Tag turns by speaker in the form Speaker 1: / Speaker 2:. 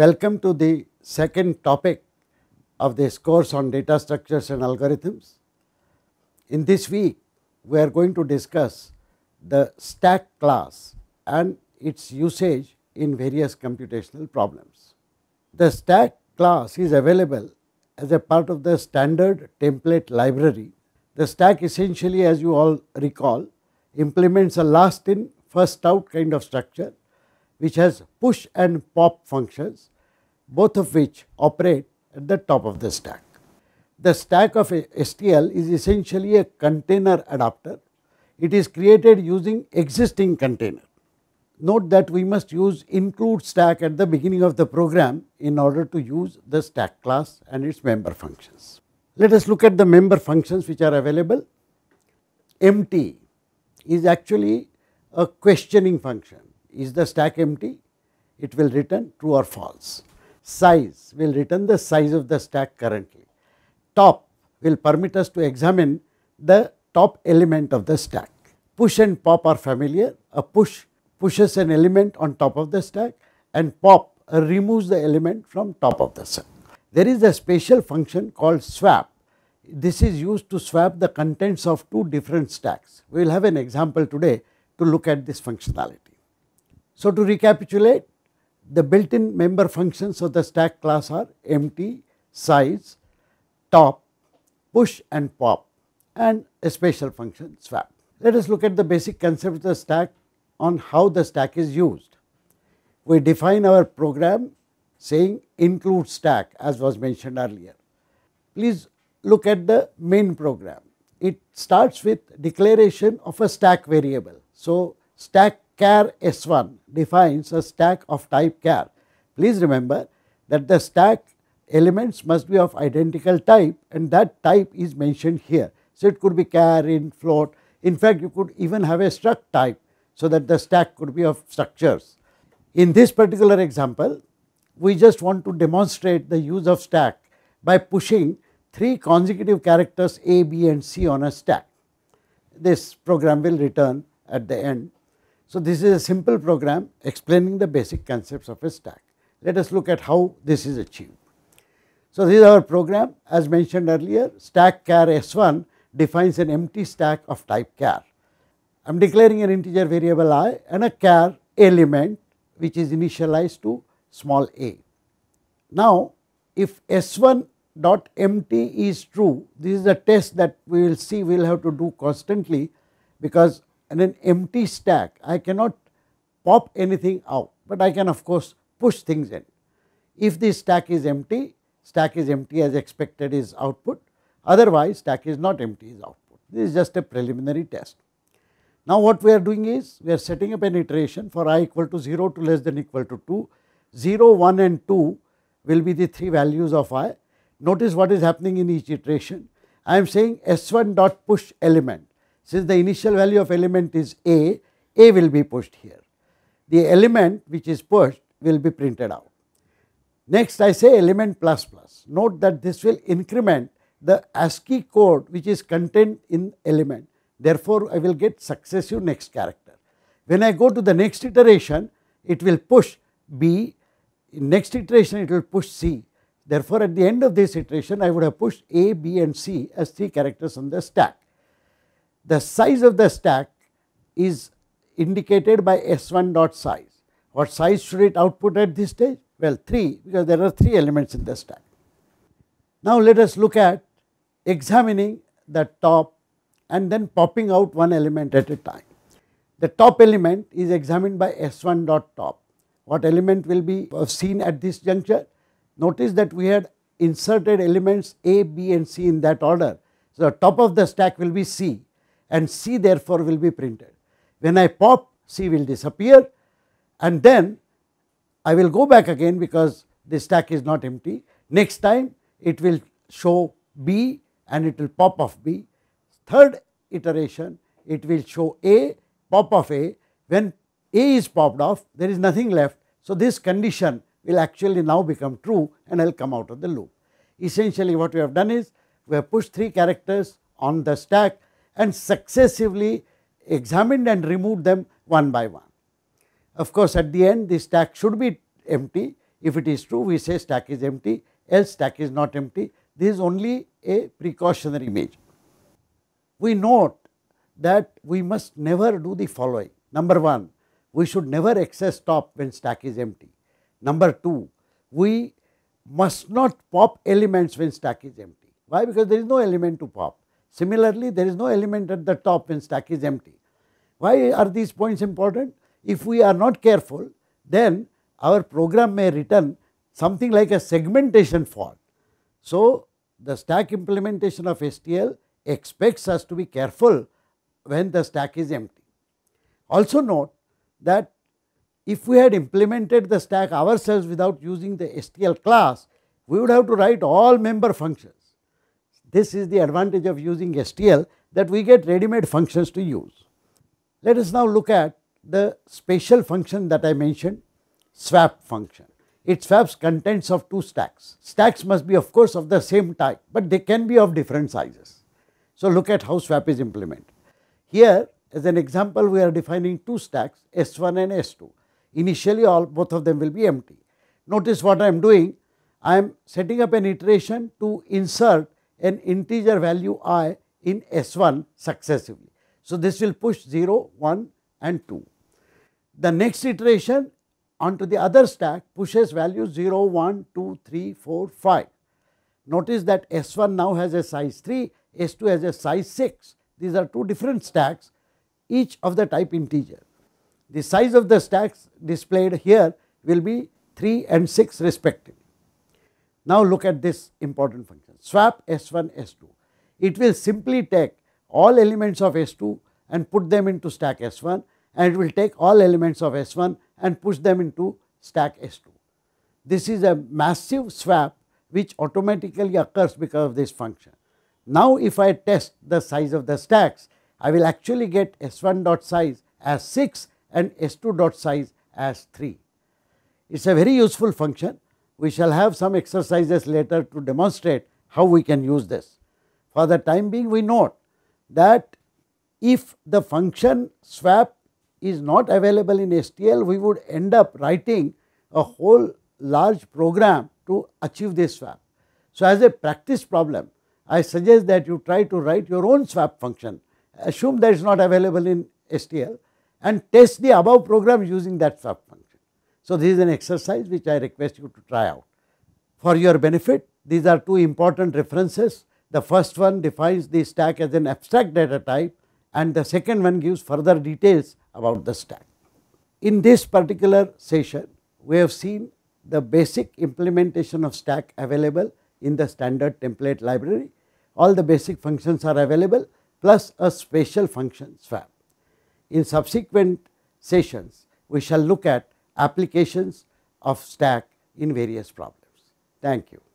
Speaker 1: Welcome to the second topic of this course on data structures and algorithms. In this week, we are going to discuss the stack class and its usage in various computational problems. The stack class is available as a part of the standard template library. The stack essentially as you all recall implements a last in first out kind of structure which has push and pop functions, both of which operate at the top of the stack. The stack of STL is essentially a container adapter. It is created using existing container. Note that we must use include stack at the beginning of the program in order to use the stack class and its member functions. Let us look at the member functions which are available. Empty is actually a questioning function is the stack empty? It will return true or false. Size will return the size of the stack currently. Top will permit us to examine the top element of the stack. Push and pop are familiar. A push pushes an element on top of the stack and pop removes the element from top of the stack. There is a special function called swap. This is used to swap the contents of two different stacks. We will have an example today to look at this functionality. So, to recapitulate, the built-in member functions of the stack class are empty, size, top, push and pop and a special function swap. Let us look at the basic concept of the stack on how the stack is used. We define our program saying include stack as was mentioned earlier. Please look at the main program. It starts with declaration of a stack variable. So, stack Care S1 defines a stack of type care. Please remember that the stack elements must be of identical type and that type is mentioned here. So, it could be care in float. In fact, you could even have a struct type so that the stack could be of structures. In this particular example, we just want to demonstrate the use of stack by pushing three consecutive characters A, B and C on a stack. This program will return at the end so, this is a simple program explaining the basic concepts of a stack. Let us look at how this is achieved. So, this is our program as mentioned earlier stack char s1 defines an empty stack of type char. I am declaring an integer variable i and a char element which is initialized to small a. Now, if s1 dot empty is true, this is a test that we will see we will have to do constantly because and an empty stack. I cannot pop anything out, but I can of course push things in. If the stack is empty, stack is empty as expected is output, otherwise stack is not empty is output. This is just a preliminary test. Now what we are doing is, we are setting up an iteration for i equal to 0 to less than equal to 2, 0, 1 and 2 will be the three values of i. Notice what is happening in each iteration. I am saying s1 dot push element since the initial value of element is A, A will be pushed here. The element which is pushed will be printed out. Next I say element plus plus. Note that this will increment the ASCII code which is contained in element. Therefore, I will get successive next character. When I go to the next iteration, it will push B. In next iteration, it will push C. Therefore, at the end of this iteration, I would have pushed A, B and C as three characters on the stack the size of the stack is indicated by S1 dot size. What size should it output at this stage? Well, 3 because there are 3 elements in the stack. Now, let us look at examining the top and then popping out one element at a time. The top element is examined by S1 dot top. What element will be seen at this juncture? Notice that we had inserted elements A, B and C in that order. So, the top of the stack will be C and C therefore will be printed. When I pop C will disappear and then I will go back again because the stack is not empty. Next time it will show B and it will pop of B. Third iteration it will show A pop of A. When A is popped off there is nothing left. So, this condition will actually now become true and I will come out of the loop. Essentially what we have done is we have pushed 3 characters on the stack and successively examined and removed them one by one. Of course, at the end the stack should be empty. If it is true, we say stack is empty, else stack is not empty. This is only a precautionary measure. We note that we must never do the following. Number 1, we should never access top when stack is empty. Number 2, we must not pop elements when stack is empty. Why? Because there is no element to pop. Similarly, there is no element at the top when stack is empty. Why are these points important? If we are not careful, then our program may return something like a segmentation fault. So, the stack implementation of STL expects us to be careful when the stack is empty. Also note that if we had implemented the stack ourselves without using the STL class, we would have to write all member functions. This is the advantage of using STL that we get ready-made functions to use. Let us now look at the spatial function that I mentioned, swap function. It swaps contents of two stacks. Stacks must be of course of the same type, but they can be of different sizes. So look at how swap is implemented. Here as an example we are defining two stacks S1 and S2. Initially all both of them will be empty. Notice what I am doing, I am setting up an iteration to insert an integer value i in S1 successively. So, this will push 0, 1 and 2. The next iteration onto the other stack pushes values 0, 1, 2, 3, 4, 5. Notice that S1 now has a size 3, S2 has a size 6. These are two different stacks, each of the type integer. The size of the stacks displayed here will be 3 and 6 respectively. Now look at this important function swap S1, S2. It will simply take all elements of S2 and put them into stack S1 and it will take all elements of S1 and push them into stack S2. This is a massive swap which automatically occurs because of this function. Now if I test the size of the stacks, I will actually get S1 dot size as 6 and S2 dot size as 3. It is a very useful function we shall have some exercises later to demonstrate how we can use this. For the time being we note that if the function swap is not available in STL we would end up writing a whole large program to achieve this swap. So, as a practice problem I suggest that you try to write your own swap function assume that is not available in STL and test the above program using that swap function. So, this is an exercise which I request you to try out. For your benefit, these are two important references. The first one defines the stack as an abstract data type and the second one gives further details about the stack. In this particular session, we have seen the basic implementation of stack available in the standard template library. All the basic functions are available plus a special function swap. In subsequent sessions, we shall look at applications of stack in various problems. Thank you.